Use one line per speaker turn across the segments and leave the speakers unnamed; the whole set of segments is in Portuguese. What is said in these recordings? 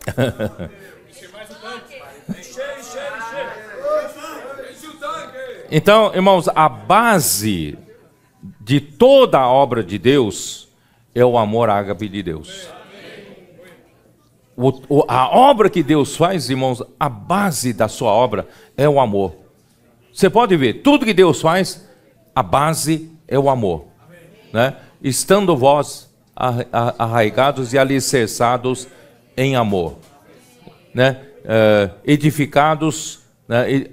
então, irmãos, a base de toda a obra de Deus é o amor ágape de Deus. O, a obra que Deus faz, irmãos, a base da sua obra é o amor. Você pode ver, tudo que Deus faz, a base é o amor. Né? Estando vós arraigados e alicerçados em amor, né? Uh, edificados, né? Eh,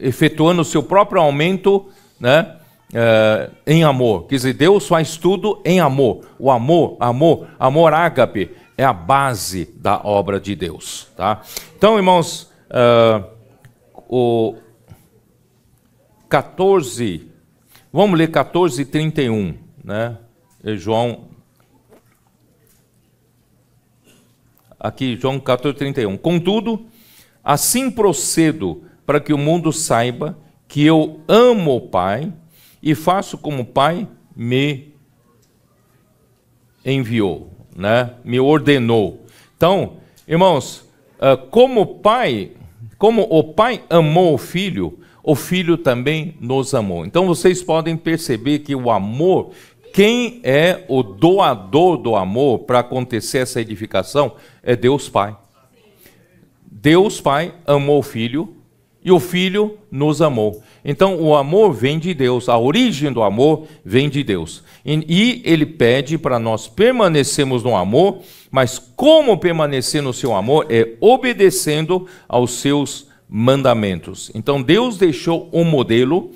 efetuando o seu próprio aumento né? Uh, em amor. Quer dizer, Deus faz tudo em amor. O amor, amor, amor ágape é a base da obra de Deus. Tá? Então, irmãos, uh, o 14, vamos ler 14, 31, né? João Aqui, João 14, 31. Contudo, assim procedo para que o mundo saiba que eu amo o Pai e faço como o Pai me enviou, né? me ordenou. Então, irmãos, ah, como o Pai, como o Pai amou o Filho, o Filho também nos amou. Então vocês podem perceber que o amor quem é o doador do amor para acontecer essa edificação é Deus Pai. Deus Pai amou o Filho e o Filho nos amou. Então, o amor vem de Deus, a origem do amor vem de Deus. E, ele pede para nós permanecermos no amor, mas como permanecer no seu amor? É obedecendo aos seus mandamentos. Então, Deus deixou um modelo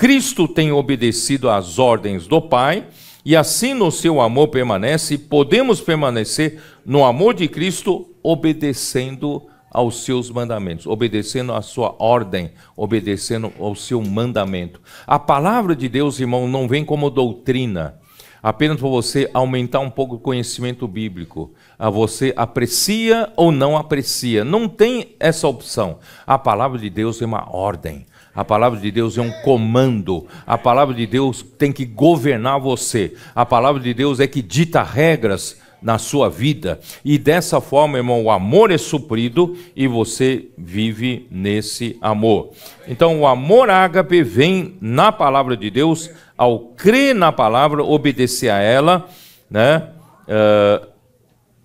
Cristo tem obedecido às ordens do Pai, e assim no seu amor permanece, podemos permanecer no amor de Cristo obedecendo aos seus mandamentos, obedecendo à sua ordem, obedecendo ao seu mandamento. A palavra de Deus, irmão, não vem como doutrina, apenas para você aumentar um pouco o conhecimento bíblico. Você aprecia ou não aprecia, não tem essa opção. A palavra de Deus é uma ordem. A palavra de Deus é um comando. A palavra de Deus tem que governar você. A palavra de Deus é que dita regras na sua vida. E dessa forma, irmão, o amor é suprido e você vive nesse amor. Então, o amor ágape vem na palavra de Deus, ao crer na palavra, obedecer a ela, né? Uh,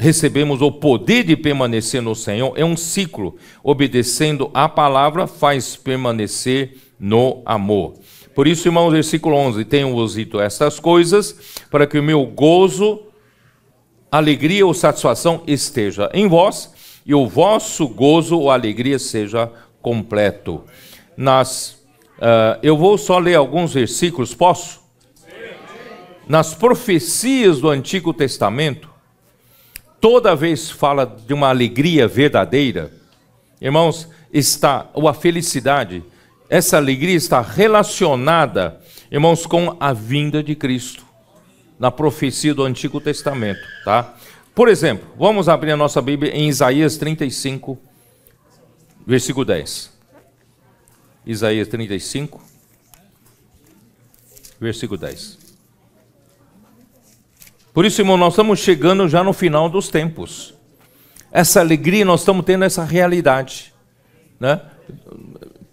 recebemos o poder de permanecer no Senhor é um ciclo. Obedecendo à palavra faz permanecer no amor. Por isso, irmãos, versículo 11: Tenho-vos dito estas coisas, para que o meu gozo, alegria ou satisfação esteja em vós, e o vosso gozo ou alegria seja completo. Nas, uh, eu vou só ler alguns versículos, posso? Nas profecias do Antigo Testamento, toda vez fala de uma alegria verdadeira, irmãos, está ou a felicidade, essa alegria está relacionada, irmãos, com a vinda de Cristo na profecia do Antigo Testamento, tá? Por exemplo, vamos abrir a nossa Bíblia em Isaías 35, versículo 10. Isaías 35, versículo 10. Por isso, irmão, nós estamos chegando já no final dos tempos. Essa alegria, nós estamos tendo essa realidade. Né?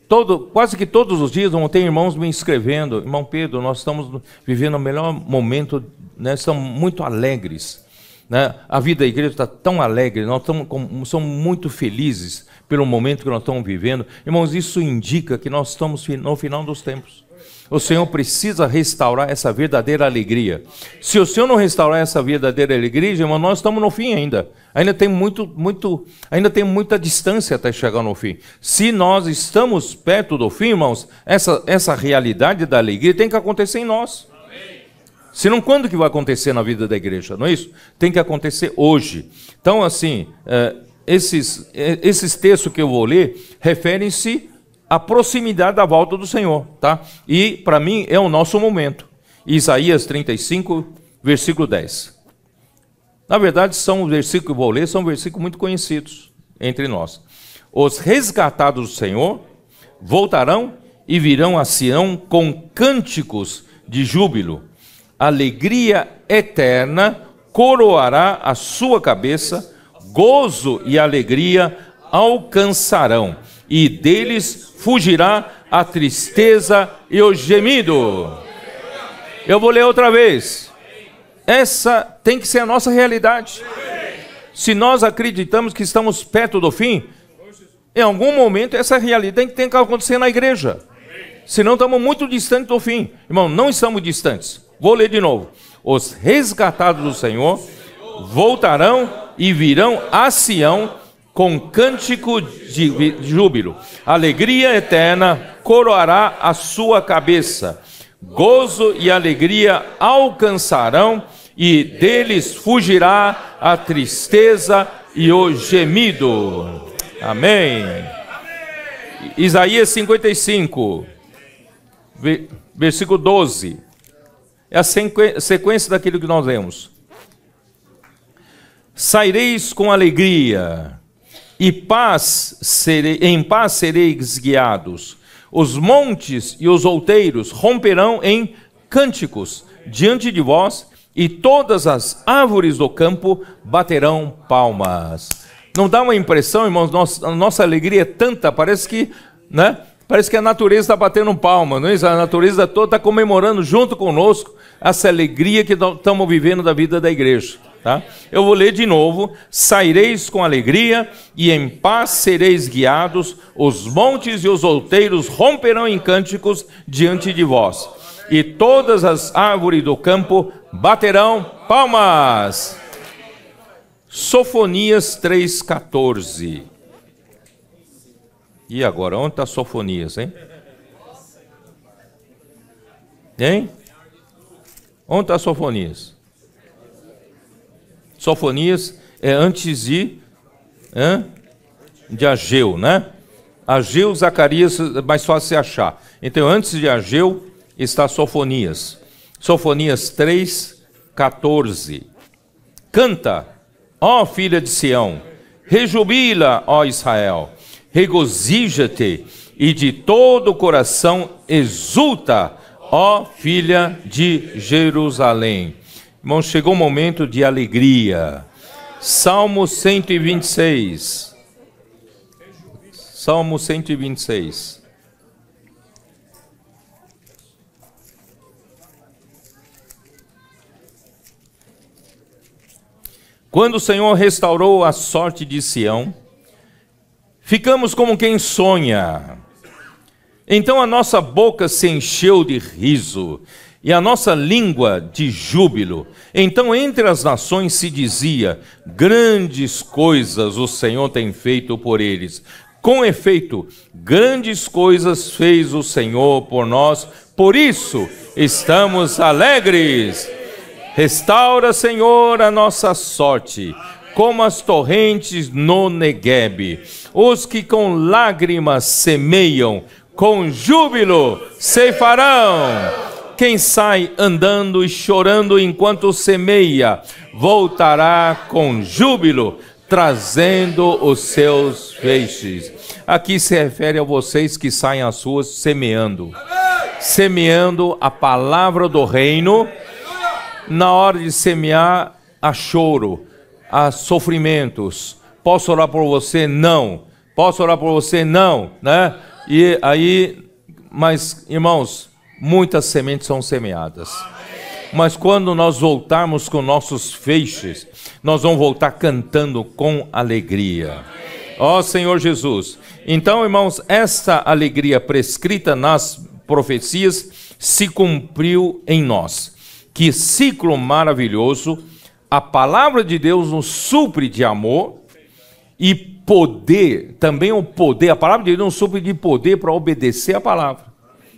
Todo, quase que todos os dias vão ter irmãos me escrevendo, irmão Pedro, nós estamos vivendo o melhor momento, né? estamos muito alegres. Né? A vida da igreja está tão alegre, nós estamos, somos muito felizes pelo momento que nós estamos vivendo. Irmãos, isso indica que nós estamos no final dos tempos. O Senhor precisa restaurar essa verdadeira alegria. Se o Senhor não restaurar essa verdadeira alegria, irmão, nós estamos no fim ainda. Ainda tem muito, muito, ainda tem muita distância até chegar no fim. Se nós estamos perto do fim, irmãos, essa, essa realidade da alegria tem que acontecer em nós. Senão, quando que vai acontecer na vida da igreja? Não é isso? Tem que acontecer hoje. Então, assim, eh, esses, eh, esses textos que eu vou ler referem-se a proximidade da volta do Senhor, tá? E para mim é o nosso momento. Isaías 35, versículo 10. Na verdade, são versículos que eu vou ler, são versículos muito conhecidos entre nós. Os resgatados do Senhor voltarão e virão a Sião com cânticos de júbilo. Alegria eterna coroará a sua cabeça, gozo e alegria alcançarão e deles fugirá a tristeza e o gemido. Eu vou ler outra vez. Essa tem que ser a nossa realidade. Se nós acreditamos que estamos perto do fim, em algum momento essa realidade tem que acontecer na igreja. Senão estamos muito distantes do fim. Irmão, não estamos distantes. Vou ler de novo. Os resgatados do Senhor voltarão e virão a Sião com cântico de júbilo. Alegria eterna coroará a sua cabeça. Gozo e alegria alcançarão, e deles fugirá a tristeza e o gemido. Amém. Isaías 55, versículo 12. É a sequência daquilo que nós lemos. Saireis com alegria e paz serei, em paz sereis guiados. Os montes e os outeiros romperão em cânticos diante de vós, e todas as árvores do campo baterão palmas. Não dá uma impressão, irmãos, nossa, a nossa alegria é tanta, parece que, né? Parece que a natureza está batendo palma, não é? a natureza toda está comemorando junto conosco essa alegria que estamos vivendo da vida da igreja. Tá? Eu vou ler de novo: saireis com alegria e em paz sereis guiados, os montes e os outeiros romperão em cânticos diante de vós, e todas as árvores do campo baterão palmas. Sofonias 3,14. E agora, onde está Sofonias, hein? Hein? Onde está Sofonias? Sofonias é antes de, de Ageu, né? Ageu, Zacarias, é mais fácil se achar. Então, antes de Ageu está Sofonias. Sofonias 3, 14. Canta, ó filha de Sião, rejubila, ó Israel, regozija-te e de todo o coração exulta, ó filha de Jerusalém. Irmãos, chegou o um momento de alegria. Salmo 126. Salmo 126. Quando o Senhor restaurou a sorte de Sião, ficamos como quem sonha. Então a nossa boca se encheu de riso e a nossa língua de júbilo. Então, entre as nações se dizia: Grandes coisas o Senhor tem feito por eles. Com efeito, grandes coisas fez o Senhor por nós, por isso estamos alegres. Restaura, Senhor, a nossa sorte, como as torrentes no Negueb. Os que com lágrimas semeiam, com júbilo ceifarão quem sai andando e chorando enquanto semeia, voltará com júbilo, trazendo os seus feixes. Aqui se refere a vocês que saem às ruas semeando. Semeando a palavra do reino. Na hora de semear, há choro, há sofrimentos. Posso orar por você? Não. Posso orar por você? Não, né? E aí, mas irmãos, muitas sementes são semeadas. Mas quando nós voltarmos com nossos feixes, nós vamos voltar cantando com alegria. Ó oh, Senhor Jesus. Então, irmãos, essa alegria prescrita nas profecias se cumpriu em nós. Que ciclo maravilhoso! A palavra de Deus nos supre de amor e poder, também o poder, a palavra de Deus nos supre de poder para obedecer a palavra,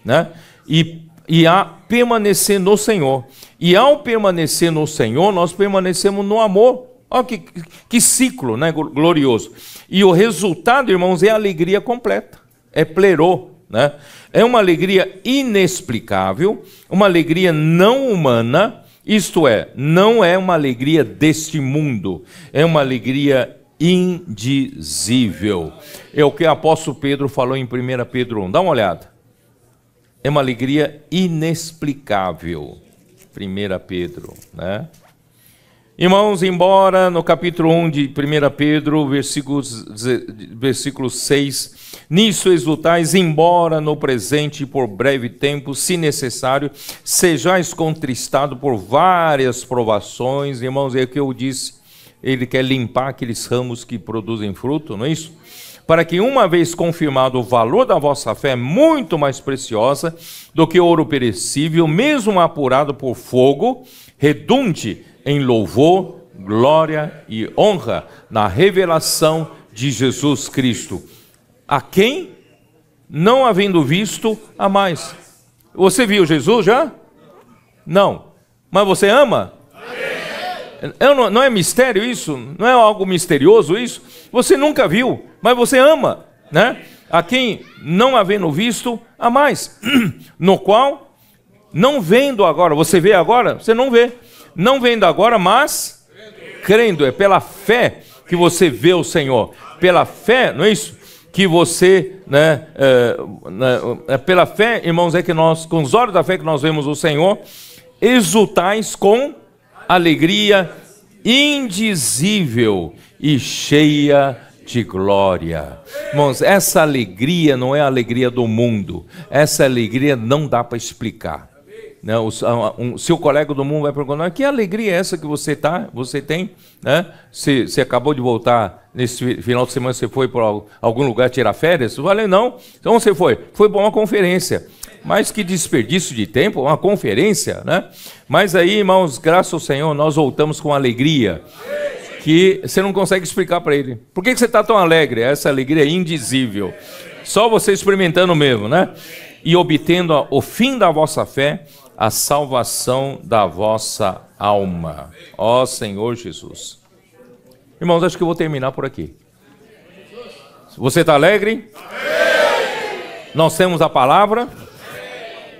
né? e, e a permanecer no Senhor. E ao permanecer no Senhor, nós permanecemos no amor. Olha que, que ciclo né, glorioso. E o resultado, irmãos, é alegria completa. É plerô. Né? É uma alegria inexplicável, uma alegria não humana, isto é, não é uma alegria deste mundo, é uma alegria indizível. É o que o apóstolo Pedro falou em 1 Pedro 1. Dá uma olhada é uma alegria inexplicável. 1 Pedro, né? Irmãos, embora no capítulo 1 de 1 Pedro, versículos, versículo 6, nisso exultais, embora no presente por breve tempo, se necessário, sejais contristado por várias provações. Irmãos, é o que eu disse, ele quer limpar aqueles ramos que produzem fruto, não é isso? para que, uma vez confirmado o valor da vossa fé, muito mais preciosa do que ouro perecível, mesmo apurado por fogo, redunde em louvor, glória e honra na revelação de Jesus Cristo, a quem, não havendo visto, a mais. Você viu Jesus já? Não. Mas você ama? É, não, não é mistério isso? Não é algo misterioso isso? Você nunca viu, mas você ama, né? A quem não havendo visto, a mais, no qual, não vendo agora, você vê agora? Você não vê, não vendo agora, mas crendo, é pela fé que você vê o Senhor, pela fé, não é isso? que você, né, é, é, é, pela fé, irmãos, é que nós, com os olhos da fé que nós vemos o Senhor, exultais com alegria indizível e cheia de glória. Irmãos, essa alegria não é a alegria do mundo. Essa alegria não dá para explicar. Né? O, um, seu colega do mundo vai perguntar: que alegria é essa que você tá, você tem? Né? Se você acabou de voltar nesse final de semana, você foi para algum lugar tirar férias? Eu falei: não. Então você foi? Foi para uma conferência. Mas que desperdício de tempo, uma conferência, né? Mas aí, irmãos, graças ao Senhor, nós voltamos com alegria. Que você não consegue explicar para ele. Por que você está tão alegre? Essa alegria é indizível. Só você experimentando mesmo, né? E obtendo o fim da vossa fé, a salvação da vossa alma. Ó oh, Senhor Jesus. Irmãos, acho que eu vou terminar por aqui. Você está alegre? Nós temos a palavra.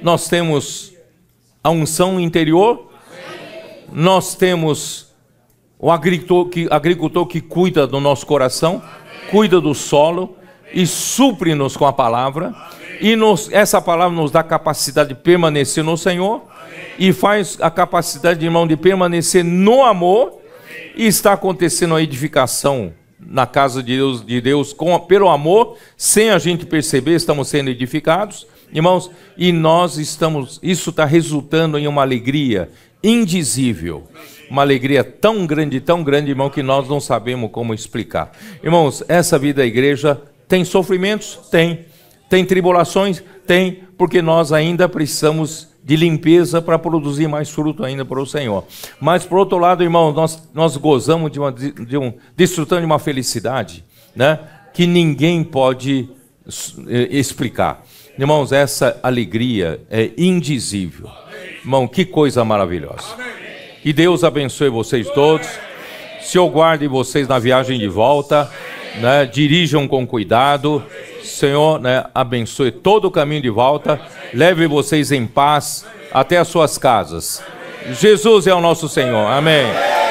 Nós temos a unção interior. Amém. Nós temos o agricultor que, agricultor que cuida do nosso coração, Amém. cuida do solo Amém. e supre-nos com a palavra. E nos, essa palavra nos dá capacidade de permanecer no Senhor e faz a capacidade, irmão, de permanecer no amor. E está acontecendo a edificação na casa de Deus, de Deus com, pelo amor, sem a gente perceber, estamos sendo edificados. Irmãos, e nós estamos, isso está resultando em uma alegria indizível. Uma alegria tão grande, tão grande, irmão, que nós não sabemos como explicar. Irmãos, essa vida da igreja tem sofrimentos? Tem. Tem tribulações? Tem, porque nós ainda precisamos de limpeza para produzir mais fruto ainda para o Senhor. Mas, por outro lado, irmãos, nós, nós gozamos de, uma, de um, desfrutando de uma felicidade né, que ninguém pode eh, explicar. Irmãos, essa alegria é indizível. Irmão, que coisa maravilhosa. Que Deus abençoe vocês todos. Se eu guarde vocês na viagem de volta, né, dirijam com cuidado. Senhor, né, abençoe todo o caminho de volta. Leve vocês em paz até as suas casas. Jesus é o nosso Senhor. Amém.